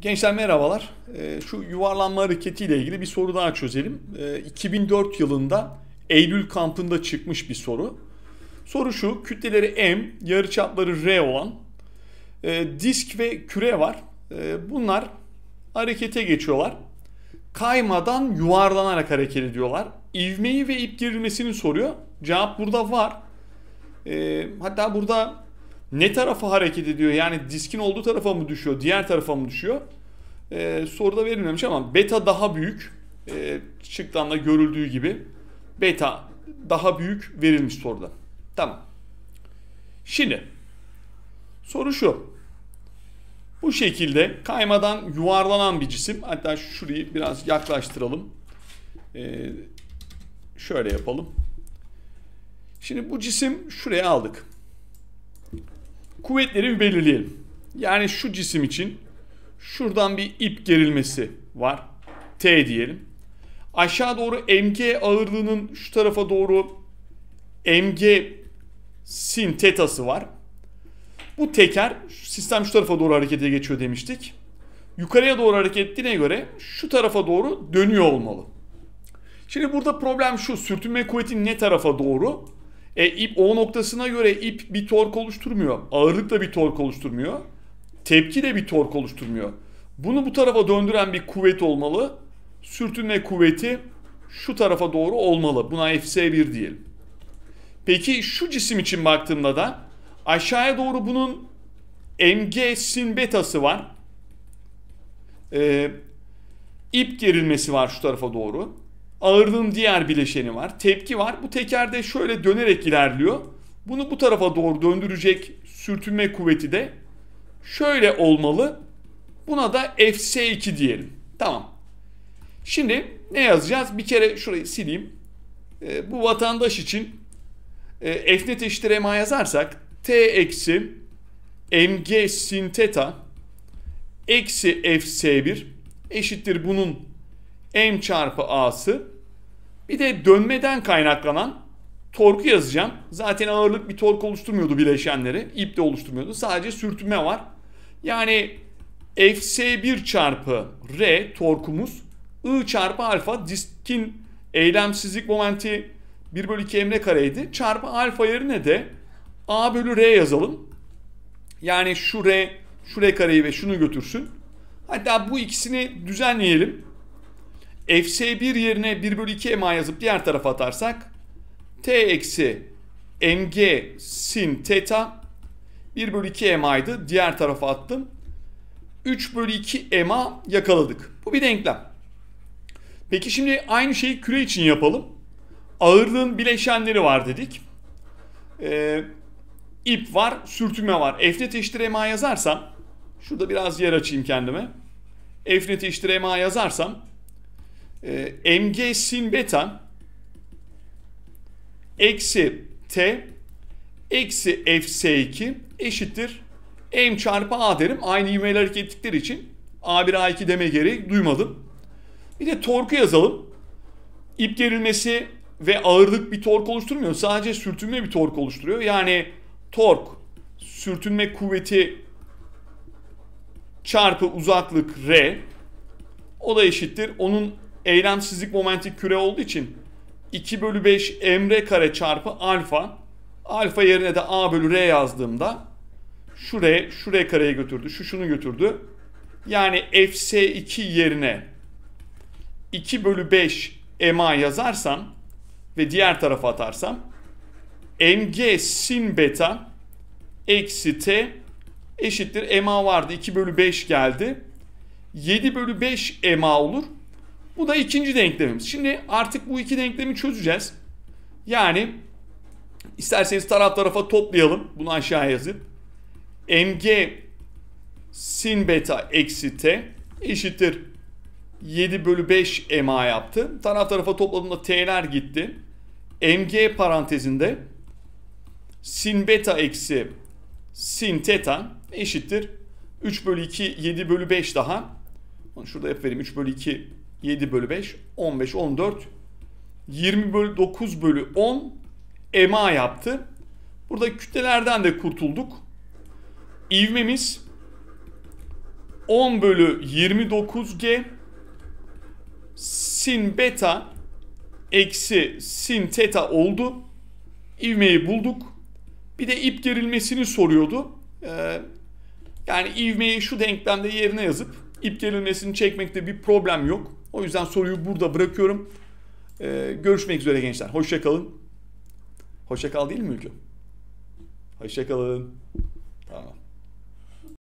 Gençler merhabalar. Ee, şu yuvarlanma hareketiyle ilgili bir soru daha çözelim. 2004 ee, yılında Eylül kampında çıkmış bir soru. Soru şu, kütleleri M, yarıçapları R olan e, disk ve küre var. E, bunlar harekete geçiyorlar. Kaymadan yuvarlanarak hareket ediyorlar. İvmeyi ve ip gerilmesini soruyor. Cevap burada var. E, hatta burada ne tarafa hareket ediyor? Yani diskin olduğu tarafa mı düşüyor, diğer tarafa mı düşüyor? Ee, soruda verilmemiş ama beta daha büyük. Ee, şıktan da görüldüğü gibi beta daha büyük verilmiş soruda. Tamam. Şimdi soru şu. Bu şekilde kaymadan yuvarlanan bir cisim. Hatta şurayı biraz yaklaştıralım. Ee, şöyle yapalım. Şimdi bu cisim şuraya aldık kuvvetleri bir belirleyelim. Yani şu cisim için şuradan bir ip gerilmesi var. T diyelim. Aşağı doğru MG ağırlığının şu tarafa doğru MG sin tetası var. Bu teker sistem şu tarafa doğru harekete geçiyor demiştik. Yukarıya doğru hareket ettiğine göre şu tarafa doğru dönüyor olmalı. Şimdi burada problem şu. Sürtünme kuvveti ne tarafa doğru? E, ip o noktasına göre ip bir tork oluşturmuyor. Ağırlık da bir tork oluşturmuyor. Tepki de bir tork oluşturmuyor. Bunu bu tarafa döndüren bir kuvvet olmalı. Sürtünme kuvveti şu tarafa doğru olmalı. Buna Fs1 diyelim. Peki şu cisim için baktığımda da aşağıya doğru bunun mg sin betası var. Ee, ip gerilmesi var şu tarafa doğru. Ağırlığın diğer bileşeni var. Tepki var. Bu tekerde şöyle dönerek ilerliyor. Bunu bu tarafa doğru döndürecek sürtünme kuvveti de şöyle olmalı. Buna da Fs2 diyelim. Tamam. Şimdi ne yazacağız? Bir kere şurayı sileyim. E, bu vatandaş için e, F e eşittir MA yazarsak T eksi MG sin teta eksi F 1 eşittir bunun M çarpı A'sı bir de dönmeden kaynaklanan torku yazacağım. Zaten ağırlık bir tork oluşturmuyordu bileşenleri. İp de oluşturmuyordu. Sadece sürtünme var. Yani Fs1 çarpı R torkumuz I çarpı alfa diskin eylemsizlik momenti 1 bölü 2 emre kareydi. Çarpı alfa yerine de A bölü R yazalım. Yani şu R, şu R kareyi ve şunu götürsün. Hatta bu ikisini düzenleyelim fs1 yerine 1 bölü 2 ma yazıp diğer tarafa atarsak t eksi mg sin teta 1 bölü 2 ma'ydı. Diğer tarafa attım. 3 bölü 2 ma yakaladık. Bu bir denklem. Peki şimdi aynı şeyi küre için yapalım. Ağırlığın bileşenleri var dedik. Ee, ip var, sürtünme var. F net eşittir ma yazarsam şurada biraz yer açayım kendime. F net eşittir ma yazarsam e, ee, mg sin beta eksi t eksi fs2 eşittir m çarpı a derim. Aynı ivmeyle hareket ettikleri için a1 a2 deme gereği duymadım. Bir de torku yazalım. ip gerilmesi ve ağırlık bir tork oluşturmuyor. Sadece sürtünme bir tork oluşturuyor. Yani tork sürtünme kuvveti çarpı uzaklık r o da eşittir. Onun eylemsizlik momenti küre olduğu için 2 bölü 5 emre kare çarpı alfa. Alfa yerine de a bölü r yazdığımda şuraya, şuraya kareye götürdü. Şu şunu götürdü. Yani fs2 yerine 2 bölü 5 ma yazarsam ve diğer tarafa atarsam mg sin beta eksi t eşittir ma vardı 2 bölü 5 geldi 7 bölü 5 ma olur bu da ikinci denklemimiz. Şimdi artık bu iki denklemi çözeceğiz. Yani isterseniz taraf tarafa toplayalım. Bunu aşağıya yazıp. mg sin beta eksi t eşittir 7 bölü 5 ma yaptı. Taraf tarafa topladığımda t'ler gitti. mg parantezinde sin beta eksi sin teta eşittir 3 bölü 2 7 bölü 5 daha. Şurada f vereyim 3 bölü 2 7 bölü 5, 15, 14, 20 bölü 9 bölü 10 ema yaptı. Burada kütlelerden de kurtulduk. İvmemiz 10 bölü 29G sin beta eksi sin teta oldu. İvmeyi bulduk. Bir de ip gerilmesini soruyordu. Ee, yani ivmeyi şu denklemde yerine yazıp ip gerilmesini çekmekte bir problem yok. O yüzden soruyu burada bırakıyorum. Ee, görüşmek üzere gençler. Hoşçakalın. Hoşçakal değil mi Ülkü? Hoşçakalın. Tamam.